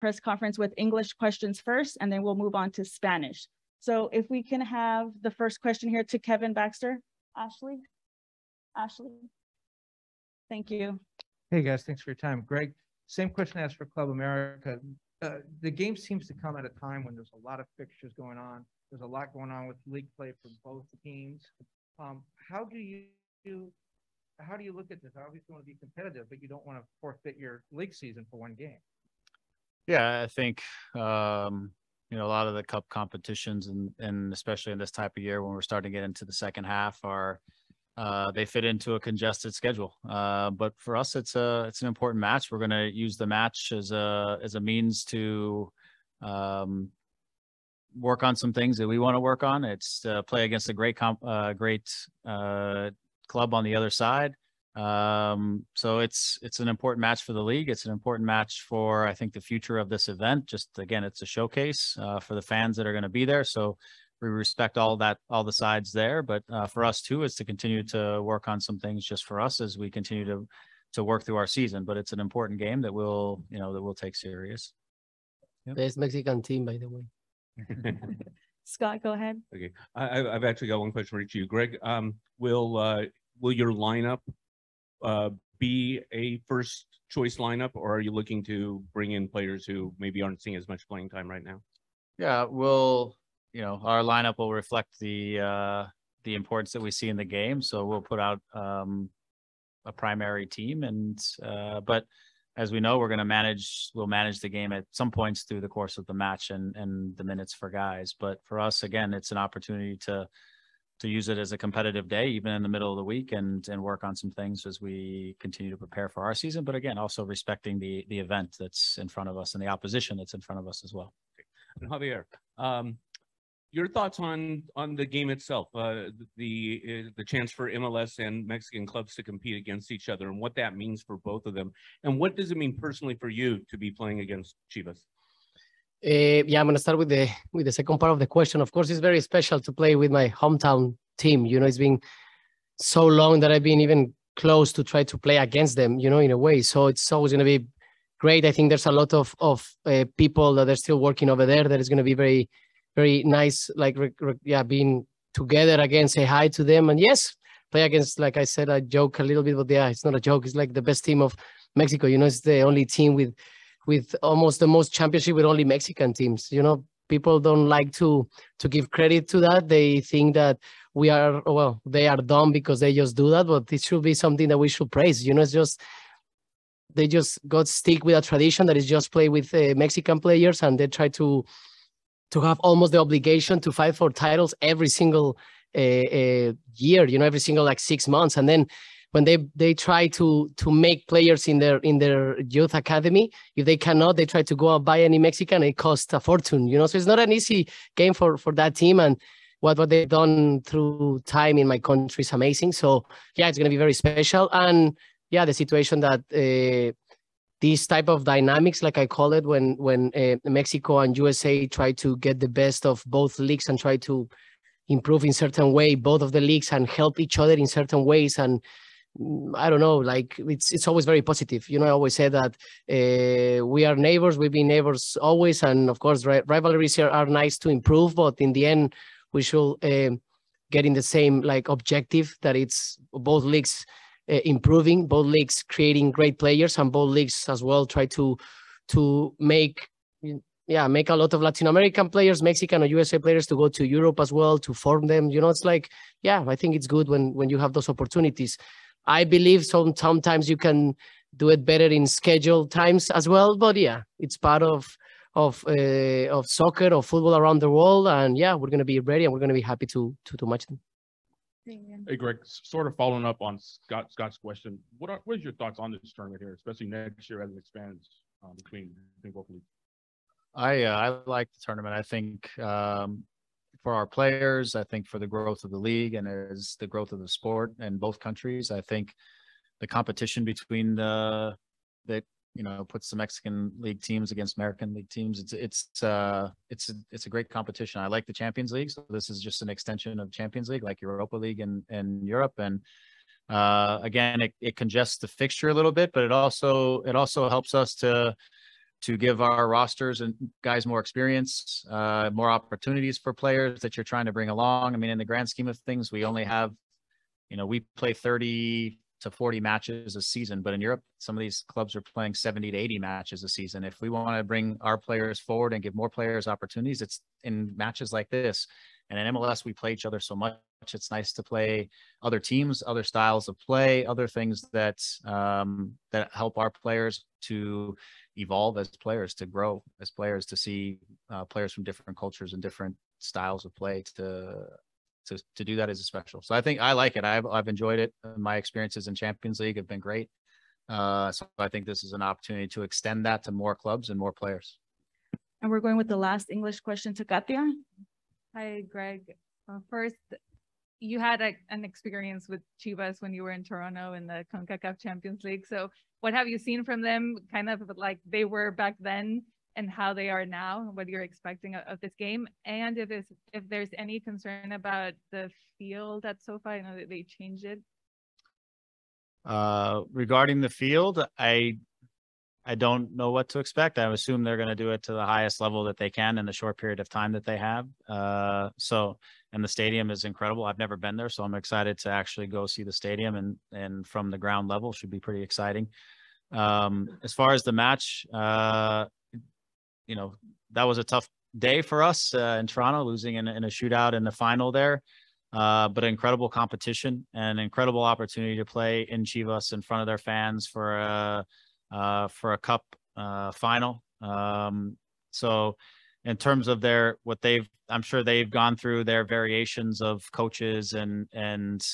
press conference with English questions first, and then we'll move on to Spanish. So if we can have the first question here to Kevin Baxter. Ashley, Ashley, thank you. Hey guys, thanks for your time. Greg, same question asked for Club America. Uh, the game seems to come at a time when there's a lot of fixtures going on. There's a lot going on with league play for both teams. Um, how do you how do you look at this? Obviously, you want to be competitive, but you don't want to forfeit your league season for one game. Yeah, I think um, you know a lot of the cup competitions and and especially in this type of year when we're starting to get into the second half are uh, they fit into a congested schedule. Uh, but for us, it's a it's an important match. We're going to use the match as a as a means to um, work on some things that we want to work on. It's uh, play against a great comp, uh, great uh, club on the other side. Um, so it's it's an important match for the league. It's an important match for I think the future of this event. Just again, it's a showcase uh, for the fans that are going to be there. So we respect all that all the sides there. But uh, for us too, is to continue to work on some things just for us as we continue to to work through our season. But it's an important game that we'll you know that we'll take serious. Yep. Best Mexican team, by the way. Scott, go ahead. Okay, I, have actually got one question for each of you, Greg. Um, will uh, will your lineup uh, be a first choice lineup, or are you looking to bring in players who maybe aren't seeing as much playing time right now? Yeah, we'll you know our lineup will reflect the uh, the importance that we see in the game, so we'll put out um, a primary team, and uh, but as we know, we're going to manage we'll manage the game at some points through the course of the match and and the minutes for guys, but for us again, it's an opportunity to to use it as a competitive day, even in the middle of the week, and and work on some things as we continue to prepare for our season. But again, also respecting the the event that's in front of us and the opposition that's in front of us as well. And Javier, um, your thoughts on on the game itself, uh, the uh, the chance for MLS and Mexican clubs to compete against each other, and what that means for both of them, and what does it mean personally for you to be playing against Chivas? Uh, yeah, I'm gonna start with the with the second part of the question. Of course, it's very special to play with my hometown team. You know, it's been so long that I've been even close to try to play against them. You know, in a way. So it's always gonna be great. I think there's a lot of of uh, people that are still working over there. That is gonna be very very nice. Like re- re- yeah, being together again, say hi to them, and yes, play against. Like I said, I joke a little bit, but yeah, it's not a joke. It's like the best team of Mexico. You know, it's the only team with with almost the most championship with only Mexican teams. You know, people don't like to to give credit to that. They think that we are well, they are dumb because they just do that. But it should be something that we should praise. You know, it's just they just got stick with a tradition that is just play with uh, Mexican players, and they try to to have almost the obligation to fight for titles every single uh, uh, year. You know, every single like six months, and then when they they try to to make players in their in their youth academy if they cannot they try to go and buy any mexican it costs a fortune you know so it's not an easy game for for that team and what what they've done through time in my country is amazing so yeah it's going to be very special and yeah the situation that uh, these type of dynamics like i call it when when uh, mexico and usa try to get the best of both leagues and try to improve in certain way both of the leagues and help each other in certain ways and Mm, I don't know, like it's it's always very positive. You know, I always say that uh, we are neighbors, we've been neighbors always, and of course, ri- rivalries here are nice to improve, but in the end, we should uh, get in the same like objective that it's both leagues uh, improving, both leagues creating great players, and both leagues as well try to to make yeah make a lot of Latin American players, Mexican or USA players to go to Europe as well to form them. You know, it's like yeah, I think it's good when when you have those opportunities. I believe some, sometimes you can do it better in scheduled times as well. But yeah, it's part of of uh, of soccer or football around the world, and yeah, we're gonna be ready and we're gonna be happy to to to match them. Hey Greg, sort of following up on Scott Scott's question, what are what is your thoughts on this tournament here, especially next year as it expands um, between between both leagues? I uh, I like the tournament. I think um, for our players, I think for the growth of the league and as the growth of the sport in both countries. I think the competition between the that you know puts the Mexican League teams against American League teams. It's it's uh it's a, it's a great competition. I like the Champions League, so this is just an extension of Champions League, like Europa League in in Europe. And uh, again, it, it congests the fixture a little bit, but it also it also helps us to to give our rosters and guys more experience, uh, more opportunities for players that you're trying to bring along. I mean, in the grand scheme of things, we only have, you know, we play 30 to 40 matches a season, but in Europe, some of these clubs are playing 70 to 80 matches a season. If we want to bring our players forward and give more players opportunities, it's in matches like this. And in MLS, we play each other so much. It's nice to play other teams, other styles of play, other things that um, that help our players to evolve as players, to grow as players, to see uh, players from different cultures and different styles of play. To to to do that is a special. So I think I like it. I've I've enjoyed it. My experiences in Champions League have been great. Uh, so I think this is an opportunity to extend that to more clubs and more players. And we're going with the last English question to Katya. Hi, Greg. Well, uh, first, you had a, an experience with Chivas when you were in Toronto in the CONCACAF Champions League. So, what have you seen from them? Kind of like they were back then and how they are now, what you're expecting of, of this game, and if there's if there's any concern about the field at SoFi. I know that they changed it. Uh, regarding the field, I I don't know what to expect. I assume they're going to do it to the highest level that they can in the short period of time that they have. Uh, so, and the stadium is incredible. I've never been there, so I'm excited to actually go see the stadium and and from the ground level should be pretty exciting. Um, as far as the match, uh, you know, that was a tough day for us uh, in Toronto, losing in, in a shootout in the final there. Uh, but incredible competition and incredible opportunity to play in Chivas in front of their fans for a uh, uh, for a cup uh, final. Um, so, in terms of their what they've, I'm sure they've gone through their variations of coaches and and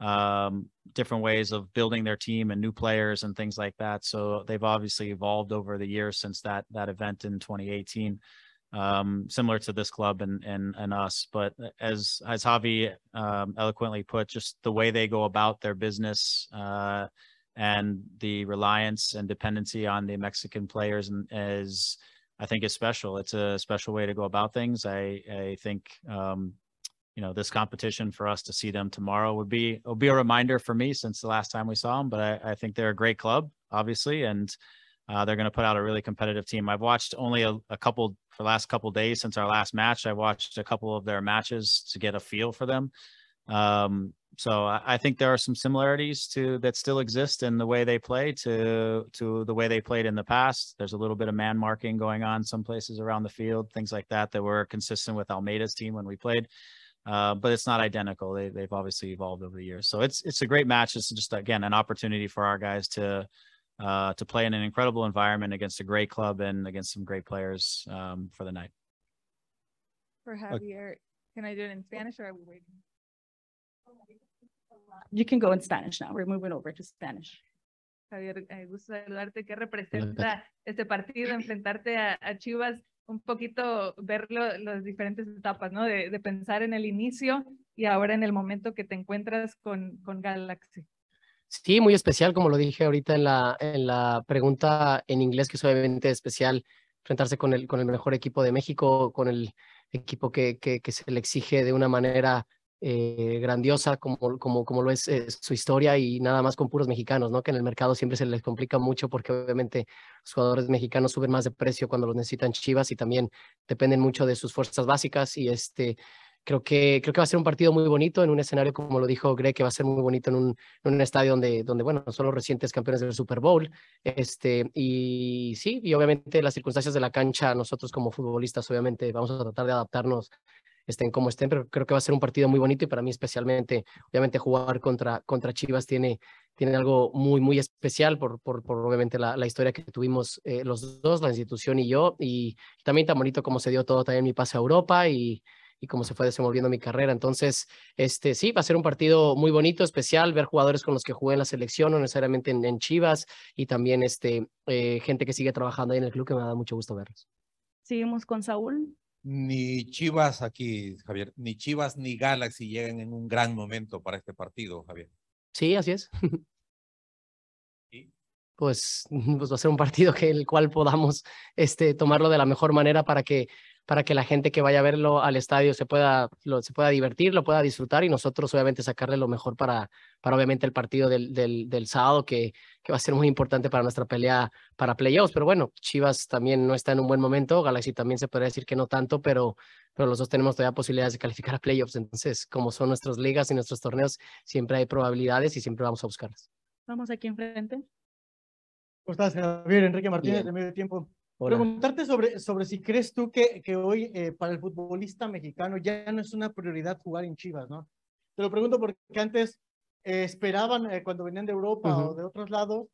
um, different ways of building their team and new players and things like that. So they've obviously evolved over the years since that that event in 2018. Um, similar to this club and and and us. But as as Javi um, eloquently put, just the way they go about their business uh, and the reliance and dependency on the Mexican players is, I think, is special. It's a special way to go about things. I I think um, you know this competition for us to see them tomorrow would be would be a reminder for me since the last time we saw them. But I, I think they're a great club, obviously, and uh, they're going to put out a really competitive team. I've watched only a, a couple for last couple days since our last match. I watched a couple of their matches to get a feel for them. Um, so I, I think there are some similarities to that still exist in the way they play to to the way they played in the past. There's a little bit of man marking going on some places around the field, things like that that were consistent with Almeida's team when we played. Uh, but it's not identical. They, they've obviously evolved over the years. So it's it's a great match. It's just again an opportunity for our guys to uh, to play in an incredible environment against a great club and against some great players um, for the night. For uh, Javier, can I do it in oh. Spanish or are we waiting? You can go in Spanish now. We're moving over to Spanish. Javier, me eh, gusto saludarte. ¿Qué representa este partido, enfrentarte a, Chivas? Un poquito ver las diferentes etapas, ¿no? De, pensar en el inicio y ahora en el momento que te encuentras con, con Galaxy. Sí, muy especial, como lo dije ahorita en la, en la pregunta en inglés, que es obviamente especial enfrentarse con el, con el mejor equipo de México, con el equipo que, que, que se le exige de una manera eh, grandiosa como, como, como lo es eh, su historia y nada más con puros mexicanos, ¿no? Que en el mercado siempre se les complica mucho porque obviamente los jugadores mexicanos suben más de precio cuando los necesitan Chivas y también dependen mucho de sus fuerzas básicas y este creo que, creo que va a ser un partido muy bonito en un escenario, como lo dijo Greg, que va a ser muy bonito en un, en un estadio donde, donde, bueno, son los recientes campeones del Super Bowl. Este, y sí, y obviamente las circunstancias de la cancha, nosotros como futbolistas, obviamente vamos a tratar de adaptarnos estén como estén, pero creo que va a ser un partido muy bonito y para mí especialmente, obviamente jugar contra, contra Chivas tiene, tiene algo muy, muy especial por, por, obviamente la, historia que tuvimos eh, los dos, la institución y yo, y también tan bonito como se dio todo también mi pase a Europa y, y cómo se fue desenvolviendo mi carrera. Entonces, este, sí, va a ser un partido muy bonito, especial, ver jugadores con los que jugué en la selección, no necesariamente en, Chivas, y también este, eh, gente que sigue trabajando ahí en el club, que me da mucho gusto verlos. Seguimos con Saúl ni Chivas aquí, Javier, ni Chivas ni Galaxy llegan en un gran momento para este partido, Javier. Sí, así es. Pues, pues, va a ser un partido que el cual podamos este, tomarlo de la mejor manera para que para que la gente que vaya a verlo al estadio se pueda, se pueda divertir, lo pueda disfrutar y nosotros obviamente sacarle lo mejor para, para obviamente el partido del, del, sábado que, que, va a ser muy importante para nuestra pelea para playoffs. Pero bueno, Chivas también no está en un buen momento, Galaxy también se podría decir que no tanto, pero, pero los dos tenemos todavía posibilidades de calificar a playoffs. Entonces, como son nuestras ligas y nuestros torneos, siempre hay probabilidades y siempre vamos a buscarlas. Vamos aquí enfrente. ¿Cómo estás, Javier? Enrique Martínez, de Medio Tiempo. Preguntarte sobre, sobre si crees tú que, que hoy eh, para el futbolista mexicano ya no es una prioridad jugar en Chivas, ¿no? Te lo pregunto porque antes eh, esperaban, eh, cuando venían de Europa o de otros lados,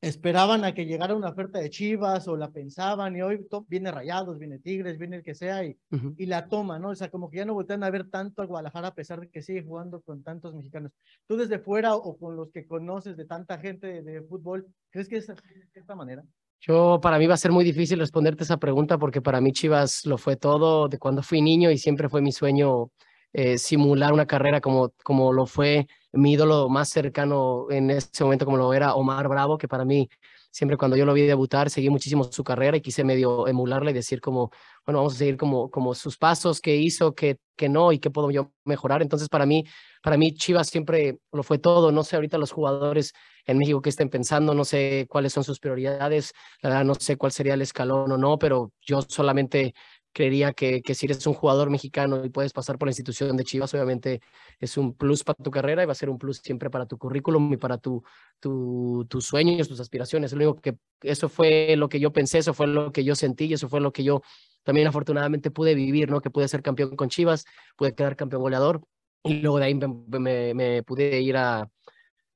esperaban a que llegara una oferta de Chivas o la pensaban y hoy viene Rayados, viene Tigres, viene el que sea y, y la toma, ¿no? O sea, como que ya no voltean a ver tanto a Guadalajara a pesar de que sigue jugando con tantos mexicanos. Tú desde fuera o con los que conoces de tanta gente de, de fútbol, ¿crees que es de esta manera? Yo, para mí va a ser muy difícil responderte esa pregunta porque para mí Chivas lo fue todo de cuando fui niño y siempre fue mi sueño eh, simular una carrera como, como lo fue mi ídolo más cercano en ese momento, como lo era Omar Bravo, que para mí siempre cuando yo lo vi debutar, seguí muchísimo su carrera y quise medio emularla y decir como, bueno, vamos a seguir como, como sus pasos, qué hizo, qué, que no y qué puedo yo mejorar. Entonces, para mí, para mí Chivas siempre lo fue todo. No sé ahorita los jugadores en México qué estén pensando, no sé cuáles son sus prioridades, la verdad no sé cuál sería el escalón o no, pero yo solamente creería que, si eres un jugador mexicano y puedes pasar por la institución de Chivas, obviamente es un plus para tu carrera y va a ser un plus siempre para tu currículum y para tus sueños, tus aspiraciones. Lo que eso fue lo que yo pensé, eso fue lo que yo sentí y eso fue lo que yo también afortunadamente pude vivir, ¿no? Que pude ser campeón con Chivas, pude quedar campeón goleador y luego de ahí me, pude ir a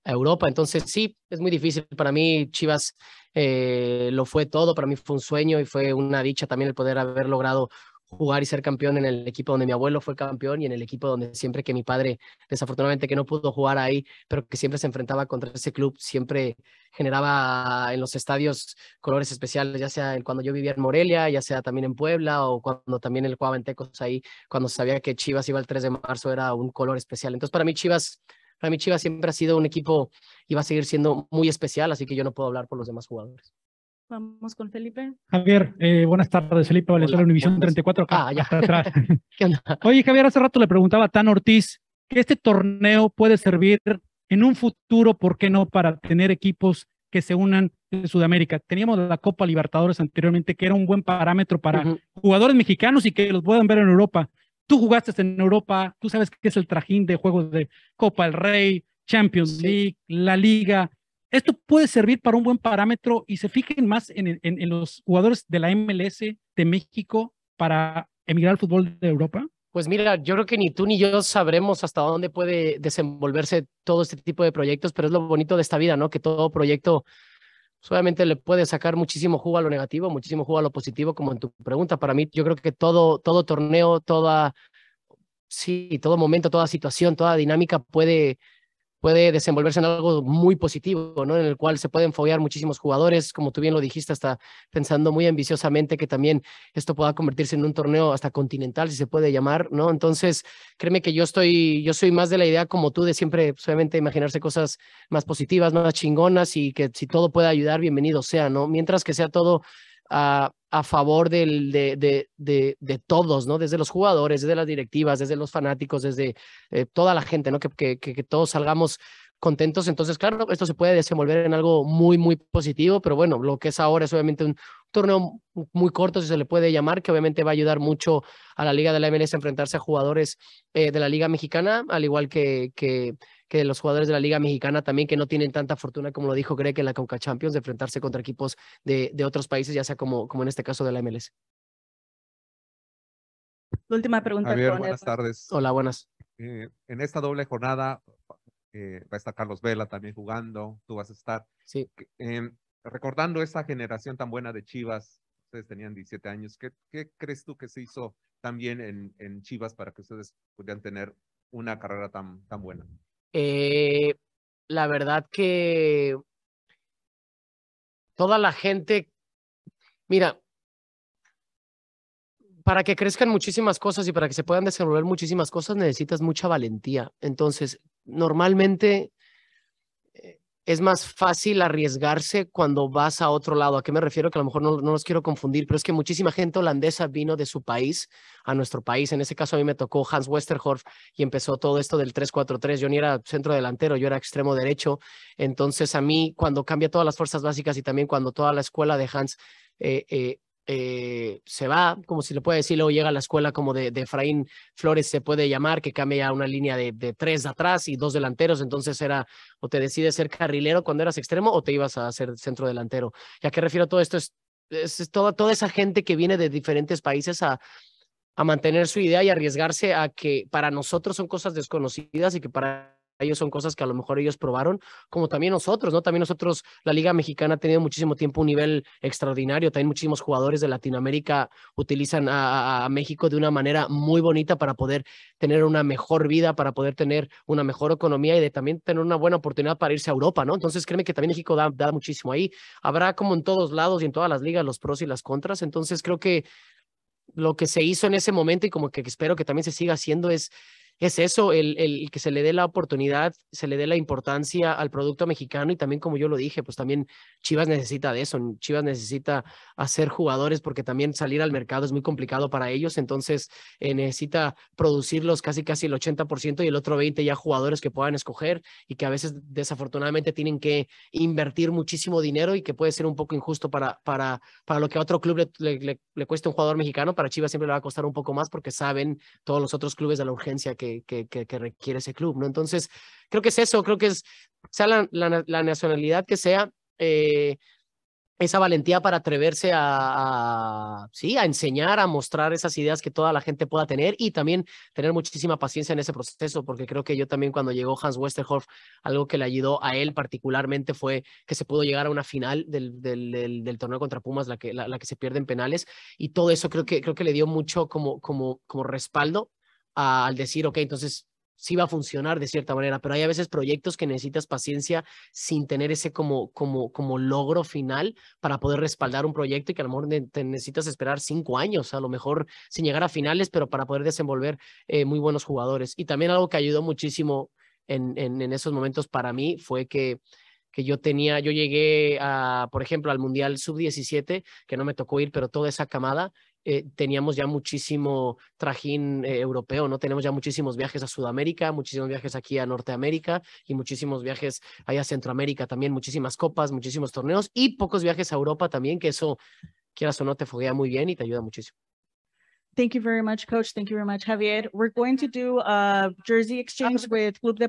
Europa. Entonces sí, es muy difícil para mí. Chivas eh, lo fue todo, para mí fue un sueño y fue una dicha también el poder haber logrado jugar y ser campeón en el equipo donde mi abuelo fue campeón y en el equipo donde siempre que mi padre, desafortunadamente que no pudo jugar ahí, pero que siempre se enfrentaba contra ese club, siempre generaba en los estadios colores especiales, ya sea cuando yo vivía en Morelia, ya sea también en Puebla o cuando también él jugaba en Tecos ahí, cuando sabía que Chivas iba el 3 de marzo era un color especial. Entonces para mí Chivas para mí Chivas siempre ha sido un equipo y va a seguir siendo muy especial, así que yo no puedo hablar por los demás jugadores. Vamos con Felipe. Javier, eh, buenas tardes. Felipe Valenzuela, Univisión 34, ah, ya. atrás. Oye, Javier, hace rato le preguntaba a Tan Ortiz que este torneo puede servir en un futuro, ¿por qué no?, para tener equipos que se unan en Sudamérica. Teníamos la Copa Libertadores anteriormente, que era un buen parámetro para jugadores mexicanos y que los puedan ver en Europa. Tú jugaste en Europa, tú sabes qué es el trajín de juegos de Copa del Rey, Champions League, la Liga. Esto puede servir para un buen parámetro y se fijen más en, en los jugadores de la MLS de México para emigrar al fútbol de Europa. Pues mira, yo creo que ni tú ni yo sabremos hasta dónde puede desenvolverse todo este tipo de proyectos, pero es lo bonito de esta vida, ¿no? Que todo proyecto Obviamente le puede sacar muchísimo jugo a lo negativo, muchísimo jugo a lo positivo, como en tu pregunta. Para mí, yo creo que todo, todo torneo, toda, sí, todo momento, toda situación, toda dinámica puede, puede desenvolverse en algo muy positivo, ¿no? En el cual se pueden foguear muchísimos jugadores, como tú bien lo dijiste, hasta pensando muy ambiciosamente que también esto pueda convertirse en un torneo hasta continental, si se puede llamar, ¿no? Entonces, créeme que yo estoy, yo soy más de la idea como tú de siempre, pues, obviamente, imaginarse cosas más positivas, más chingonas y que si todo puede ayudar, bienvenido sea, ¿no? Mientras que sea todo a, favor de, todos, ¿no? Desde los jugadores, desde las directivas, desde los fanáticos, desde eh, toda la gente, ¿no? Que, que todos salgamos contentos. Entonces, claro, esto se puede desenvolver en algo muy, muy positivo, pero bueno, lo que es ahora es obviamente un torneo muy corto, si se le puede llamar, que obviamente va a ayudar mucho a la Liga de la MLS a enfrentarse a jugadores eh, de la Liga Mexicana, al igual que, que, los jugadores de la Liga Mexicana también, que no tienen tanta fortuna, como lo dijo Greg, en la Cauca Champions, de enfrentarse contra equipos de, otros países, ya sea como, como en este caso de la MLS. La última pregunta. Javier, buenas tardes. Hola, buenas. Eh, en esta doble jornada eh, va a estar Carlos Vela también jugando, tú vas a estar. Sí. Em, recordando esa generación tan buena de Chivas, ustedes tenían 17 años, ¿qué, crees tú que se hizo también en, en Chivas para que ustedes pudieran tener una carrera tan, tan buena? Eh, la verdad que toda la gente, mira, para que crezcan muchísimas cosas y para que se puedan desarrollar muchísimas cosas necesitas mucha valentía. Entonces, normalmente eh, es más fácil arriesgarse cuando vas a otro lado. ¿A qué me refiero? Que a lo mejor no, los quiero confundir, pero es que muchísima gente holandesa vino de su país a nuestro país. En ese caso a mí me tocó Hans Westerhoff y empezó todo esto del 3-4-3. Yo ni era centro delantero, yo era extremo derecho. Entonces a mí cuando cambia todas las fuerzas básicas y también cuando toda la escuela de Hans eh, eh, eh, se va, como si le puede decir, luego llega a la escuela como de, de Efraín Flores, se puede llamar, que cambia una línea de, de, tres atrás y dos delanteros, entonces era o te decides ser carrilero cuando eras extremo o te ibas a ser centro delantero. ¿Y a qué refiero todo esto? Es, es toda, toda esa gente que viene de diferentes países a, a mantener su idea y arriesgarse a que para nosotros son cosas desconocidas y que para ellos son cosas que a lo mejor ellos probaron, como también nosotros, ¿no? También nosotros, la Liga Mexicana ha tenido muchísimo tiempo un nivel extraordinario, también muchísimos jugadores de Latinoamérica utilizan a, México de una manera muy bonita para poder tener una mejor vida, para poder tener una mejor economía y de también tener una buena oportunidad para irse a Europa, ¿no? Entonces, créeme que también México da, da muchísimo ahí. Habrá como en todos lados y en todas las ligas los pros y las contras, entonces creo que lo que se hizo en ese momento y como que espero que también se siga haciendo es es eso, el, que se le dé la oportunidad, se le dé la importancia al producto mexicano y también, como yo lo dije, pues también Chivas necesita de eso, Chivas necesita hacer jugadores porque también salir al mercado es muy complicado para ellos, entonces eh, necesita producirlos casi casi el 80% y el otro 20% ya jugadores que puedan escoger y que a veces desafortunadamente tienen que invertir muchísimo dinero y que puede ser un poco injusto para, para, para lo que a otro club le, le, un jugador mexicano, para Chivas siempre le va a costar un poco más porque saben todos los otros clubes de la urgencia que que, que, requiere ese club, ¿no? Entonces, creo que es eso, creo que es, sea la, nacionalidad que sea, eh, esa valentía para atreverse a, sí, a enseñar, a mostrar esas ideas que toda la gente pueda tener y también tener muchísima paciencia en ese proceso, porque creo que yo también cuando llegó Hans Westerhoff, algo que le ayudó a él particularmente fue que se pudo llegar a una final del, del, torneo contra Pumas, la que, que se pierde en penales, y todo eso creo que, creo que le dio mucho como, como, como respaldo al decir, ok, entonces sí va a funcionar de cierta manera, pero hay a veces proyectos que necesitas paciencia sin tener ese como, como, como logro final para poder respaldar un proyecto y que a lo mejor necesitas esperar cinco años, a lo mejor sin llegar a finales, pero para poder desenvolver eh, muy buenos jugadores. Y también algo que ayudó muchísimo en, en, esos momentos para mí fue que que yo tenía, yo llegué a, por ejemplo, al Mundial Sub-17, que no me tocó ir, pero toda esa camada, eh, teníamos ya muchísimo trajín eh, europeo, ¿no? Tenemos ya muchísimos viajes a Sudamérica, muchísimos viajes aquí a Norteamérica y muchísimos viajes allá a Centroamérica también, muchísimas copas, muchísimos torneos y pocos viajes a Europa también, que eso, quieras o no, te foguea muy bien y te ayuda muchísimo. Thank you Coach. Thank you very much, Javier. We're going to do a jersey exchange ah, with Club de